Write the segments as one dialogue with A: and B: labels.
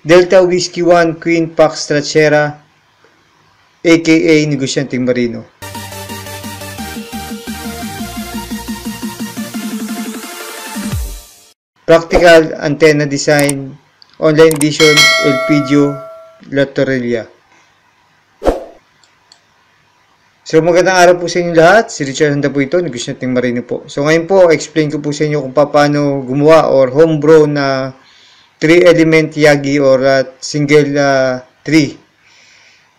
A: Delta Whiskey 1 Queen Pax Trachera aka Negosyanteng Marino. Practical Antenna Design Online Edition Elpidio Lottorella So magandang araw po sa inyo lahat. Si Richard Handa po ito, Negosyanteng Marino po. So ngayon po, explain ko po sa inyo kung paano gumawa or homebrew na 3-element Yagi or uh, single uh, tree.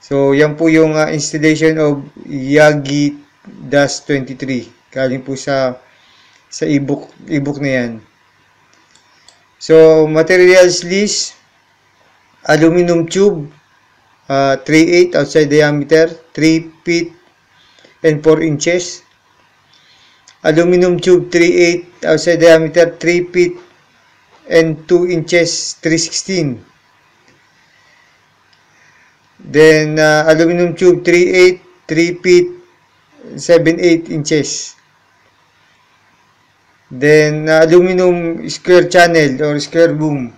A: So, yan po yung uh, installation of Yagi-23. Galing po sa sa ebook ebook na yan. So, materials list aluminum tube uh, 3.8 outside diameter 3 feet and 4 inches aluminum tube 3.8 outside diameter 3 feet and 2 inches 316 then uh, aluminum tube 38 3 feet 78 inches then uh, aluminum square channel or square boom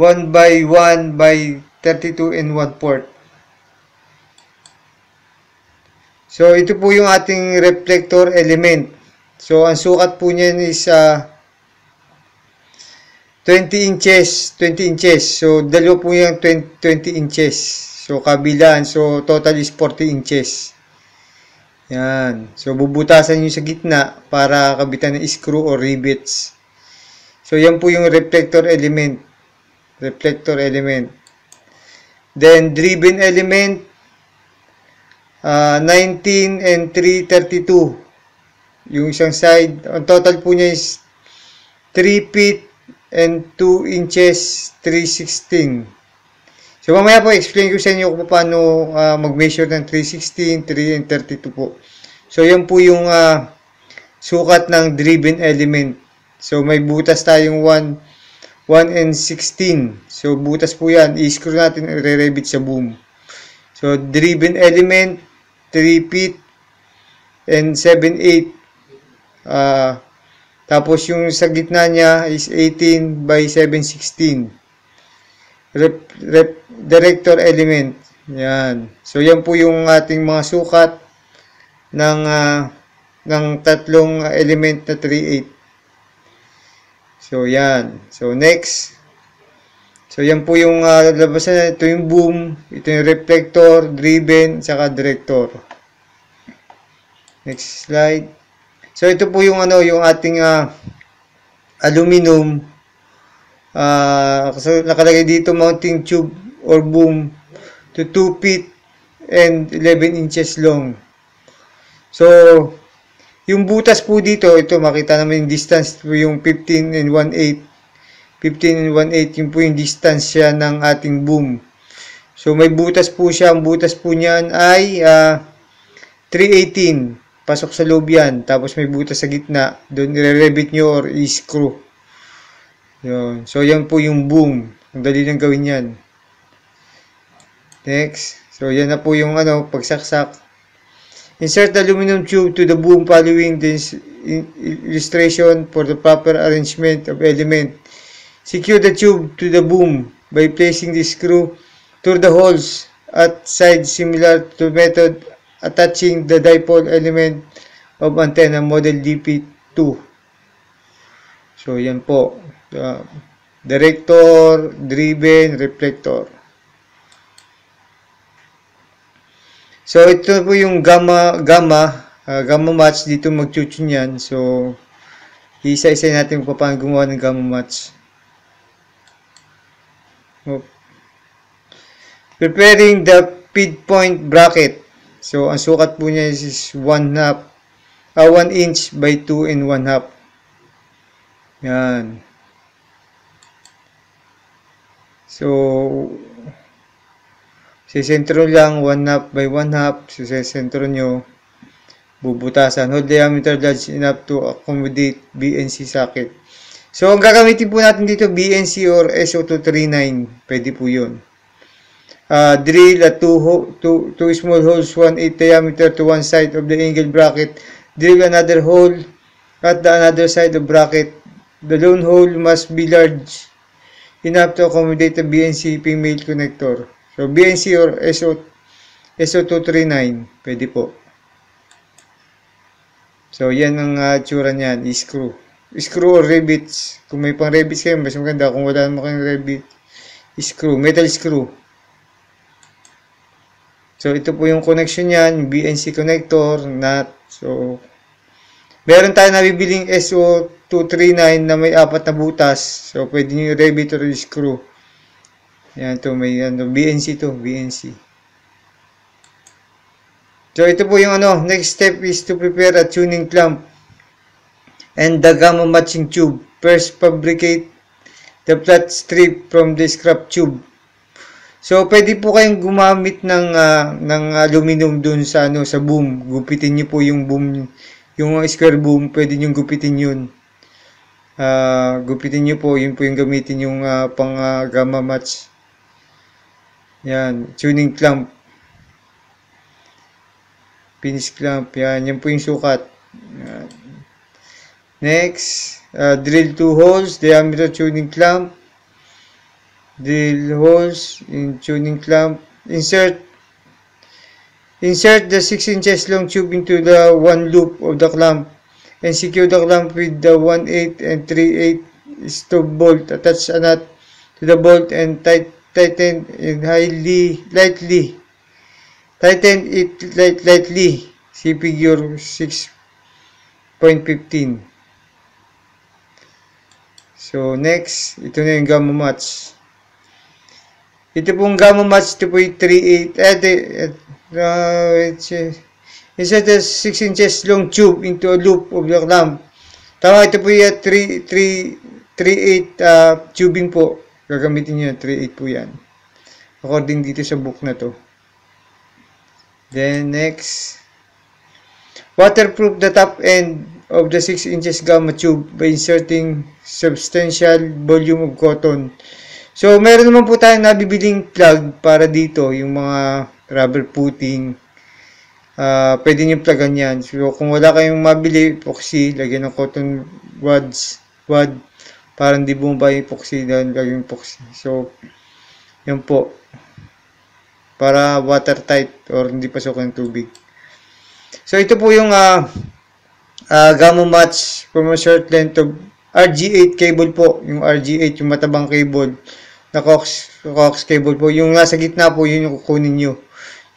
A: 1 by 1 by 32 and 1 port so ito po yung ating reflector element so ang sukat po niyan is uh, 20 inches, 20 inches. So, dalawa po yung 20, 20 inches. So, kabilaan. So, total is 40 inches. Yan. So, bubutasan nyo sa gitna para kabitan ng screw or rivets. So, yan po yung reflector element. Reflector element. Then, driven element, uh, ah, 19 and 332. Yung isang side, ang total po niya is 3 feet and 2 inches 316 so mamaya po explain ko sa inyo kung paano uh, mag-measure ng 316 3 and 32 po so yan po yung uh, sukat ng driven element so may butas tayong 1 1 and 16 so butas po yan i-screw natin re-rebit sa boom so driven element 3 feet and 7 8 uh, tapos yung sa gitna niya is 18 by 716. Rep, rep, director element. Yan. So yan po yung ating mga sukat ng uh, ng tatlong element na 38. So yan. So next So, yan po yung uh, labasan na. Ito yung boom, ito yung reflector, driven, saka director. Next slide. So ito po yung ano yung ating uh, aluminum uh, so nakalagay dito mounting tube or boom to 2 feet and 11 inches long. So yung butas po dito, ito makita naman yung distance po yung 15 and 1/8. 15 and 1/8 yung po yung distance siya ng ating boom. So may butas po siya, ang butas po niyan ay uh, ah, 318 pasok sa loob yan, tapos may butas sa gitna, doon i-revit nyo or i-screw. Yun. So, yan po yung boom. Ang dali lang gawin yan. Next. So, yan na po yung ano, pagsaksak. Insert the aluminum tube to the boom following this illustration for the proper arrangement of element. Secure the tube to the boom by placing the screw through the holes at sides similar to method attaching the dipole element of antenna model DP2. So, yan po. Uh, director, driven, reflector. So, ito po yung gamma, gamma, uh, gamma match. Dito magchuchun yan. So, isa-isa natin po paano gumawa ng gamma match. Oh. Preparing the feed point bracket. So, ang sukat po niya is 1 half, uh, ah, 1 inch by 2 and 1 half. Yan. So, sentro lang 1 half by 1 half. So, sentro nyo. Bubutasan. Hold diameter large enough to accommodate BNC socket. So, ang gagamitin po natin dito, BNC or SO239. Pwede po yun uh, drill a two, ho two, two small holes, 1 8 diameter to one side of the angle bracket. Drill another hole at the another side of bracket. The lone hole must be large enough to accommodate a BNC female connector. So, BNC or SO, SO239, pwede po. So, yan ang uh, tsura niyan, screw. Screw or rivets. Kung may pang rivets kayo, mas maganda. Kung wala naman kayong rivets, screw, metal screw. So, ito po yung connection niyan, yung BNC connector, NAT. So, meron tayo nabibiling SO239 na may apat na butas. So, pwede nyo i-revit or screw. Yan ito, may ano, BNC to, BNC. So, ito po yung ano, next step is to prepare a tuning clamp and the gamma matching tube. First, fabricate the flat strip from the scrap tube. So pwede po kayong gumamit ng uh, ng aluminum doon sa ano sa boom. Gupitin niyo po yung boom yung square boom, pwede niyo gupitin 'yun. Uh, gupitin niyo po, yun po yung gamitin yung uh, pang uh, gamma match. Yan, tuning clamp. Finish clamp, yan, yan po yung sukat. Yan. Next, uh, drill two holes, diameter tuning clamp drill holes in tuning clamp. Insert Insert the 6 inches long tube into the one loop of the clamp and secure the clamp with the 1 8 and 3 8 stub bolt. Attach a nut to the bolt and tight, tighten it highly, lightly. Tighten it light, lightly. See figure 6.15. So next, ito na yung gamma match. Ito pong gamma match, ito 3.8. At, at, uh, it's, uh, insert a 6 inches long tube into a loop of the clamp. Tama, ito po yung 3.8 uh, tubing po. Gagamitin nyo, 3.8 po yan. According dito sa book na to. Then, next. Waterproof the top end of the 6 inches gamma tube by inserting substantial volume of cotton So, meron naman po tayong nabibiling plug para dito, yung mga rubber putting. Uh, ah, pwede nyo plugan yan. So, kung wala kayong mabili, epoxy, lagyan ng cotton rods, rod, para hindi bumaba yung epoxy, dahil lagyan epoxy. So, yan po. Para watertight or hindi pasok ng tubig. So, ito po yung uh, ah, uh, ah, Gamo Match from a short length of RG8 cable po. Yung RG8, yung matabang cable na coax cox cable po. Yung nasa gitna po, yun yung kukunin nyo.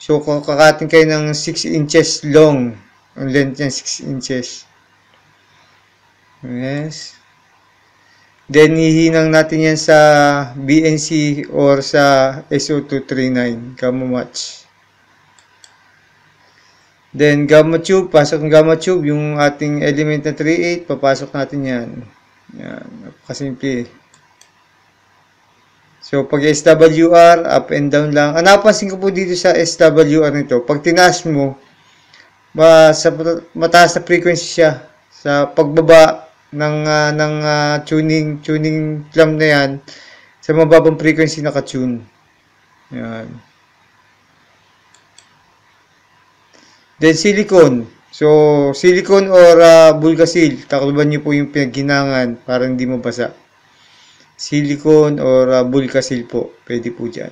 A: So, kakating kayo ng 6 inches long. Ang length niya 6 inches. Yes. Then, hihinang natin yan sa BNC or sa SO239 gamma match. Then, gamma tube. Pasok ng gamma tube. Yung ating element na 38, papasok natin yan. Yan. Napakasimple eh. So, pag SWR, up and down lang. Ang ah, napansin ko po dito sa SWR nito, pag tinaas mo, ma sa mataas na frequency siya sa pagbaba ng uh, ng uh, tuning tuning clamp na yan sa mababang frequency naka-tune. Yan. Then silicone. So silicone or uh, bulgasil, takluban niyo po yung pinagginangan para hindi mabasa silicone or uh, ah, bulkasil po. Pwede po dyan.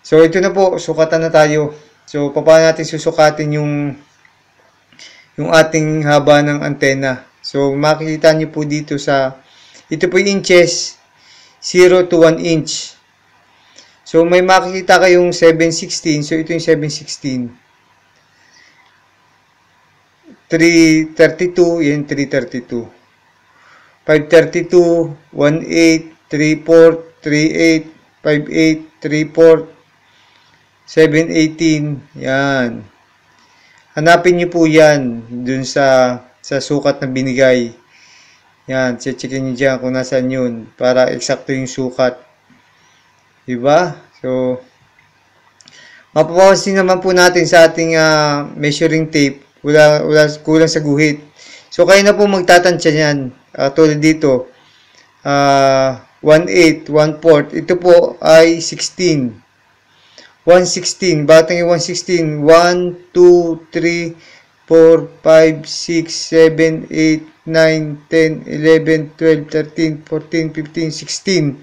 A: So, ito na po. Sukatan na tayo. So, paano natin susukatin yung yung ating haba ng antena. So, makikita nyo po dito sa ito po yung inches 0 to 1 inch. So, may makikita kayong 716. So, ito yung 716. 332, yan 332. 532, 18, 34, 38, 58, 34, 718. Yan. Hanapin niyo po yan dun sa, sa sukat na binigay. Yan, checkin niyo dyan kung nasaan yun para eksakto yung sukat. Diba? So, mapapansin naman po natin sa ating uh, measuring tape, wala, wala, kulang sa guhit. So, kayo na po magtatansya niyan uh, tulad dito, uh, 1.8, 8 1-4, ito po ay 16. 116, batang yung 116, 1, 2, 3, 4, 5, 6, 7, 8, 9, 10, 11, 12, 13, 14, 15, 16.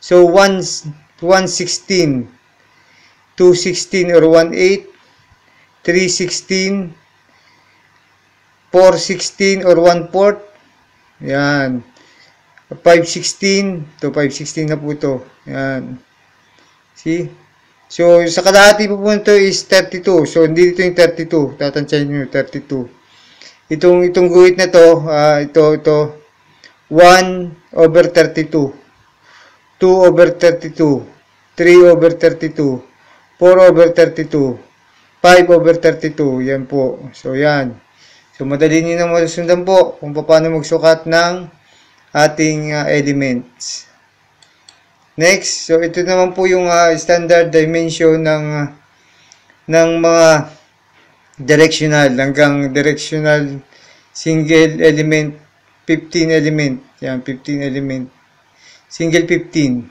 A: So, 1, 116, 216 or 18, 316, 416 or 1 fourth, Ayan. 516 to 516 na po ito. Ayan. See? So, sa kalahati po po ito is 32. So, hindi dito yung 32. Tatansyahin nyo, 32. Itong, itong guhit na to, uh, ito, ito, 1 over 32. 2 over 32. 3 over 32. 4 over 32. 5 over 32. Yan po. So, yan. So, madali nyo na masundan po kung paano magsukat ng ating uh, elements. Next, so ito naman po yung uh, standard dimension ng uh, ng mga directional hanggang directional single element 15 element. Yan, 15 element. Single 15.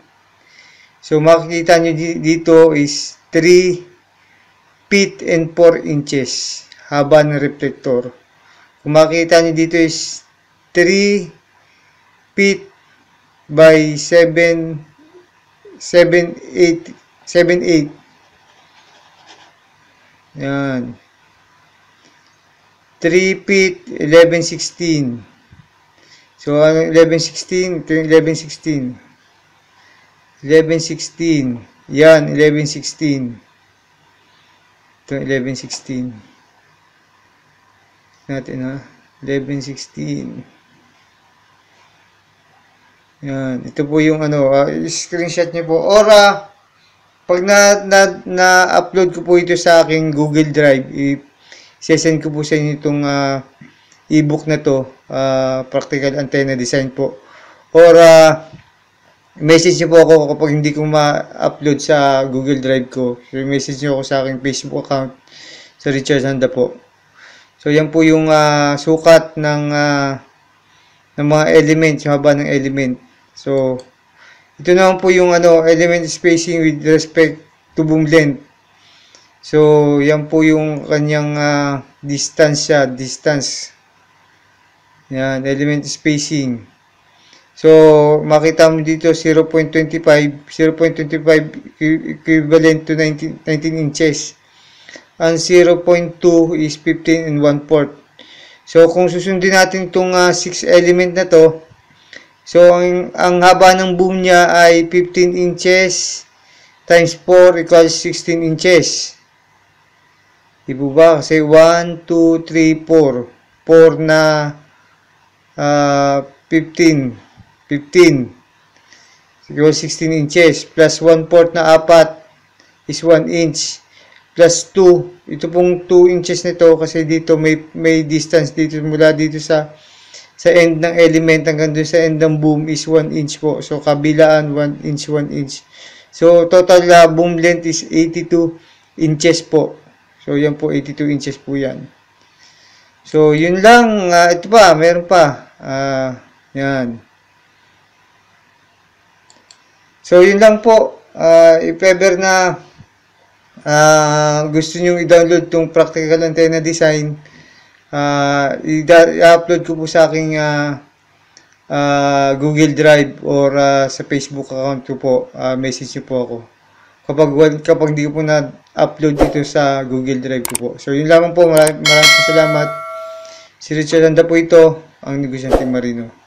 A: So makikita nyo dito is 3 feet and 4 inches haba ng reflector. Kung makikita nyo dito is 3 feet by 7 7 8 7 8 yan 3 feet 11 16 So, 11.16, 11.16. 11.16. Yan, 11.16. Ito, 11.16 natin ha. 11.16. Yan. Ito po yung ano, uh, screenshot nyo po. Ora, pag na, na, na-upload ko po ito sa aking Google Drive, i-send ko po sa inyo itong uh, ebook na to, uh, Practical Antenna Design po. Or, uh, message niyo po ako kapag hindi ko ma-upload sa Google Drive ko. So, message niyo ako sa aking Facebook account sa Richard Handa po. So, yan po yung uh, sukat ng, uh, ng mga elements, yung haba ng element. So, ito naman po yung ano, element spacing with respect to boom length. So, yan po yung kanyang uh, distance siya, distance. Yan, element spacing. So, makita mo dito 0.25, 0.25 equivalent to 19, 19 inches and 0.2 is 15 and 1 fourth. So, kung susundin natin itong 6 uh, ah, element na to, so, ang, ang haba ng boom niya ay 15 inches times 4 equals 16 inches. Di po ba? Kasi 1, 2, 3, 4. 4 na uh, 15. 15. Siguro 16 inches. Plus 1 fourth na 4 is 1 inch plus 2. Ito pong 2 inches nito kasi dito may, may distance dito mula dito sa sa end ng element hanggang doon sa end ng boom is 1 inch po. So, kabilaan 1 inch, 1 inch. So, total uh, boom length is 82 inches po. So, yan po, 82 inches po yan. So, yun lang. Uh, ito pa, meron pa. Uh, yan. So, yun lang po. Uh, if na uh, gusto nyo i-download itong practical antenna design, uh, i-upload ko po sa aking uh, uh, Google Drive or uh, sa Facebook account ko po, uh, message nyo po ako. Kapag, kapag di ko po na-upload dito sa Google Drive ko po. So yun lamang po, maraming maraming salamat. Si Richard Handa po ito, ang negosyanteng marino.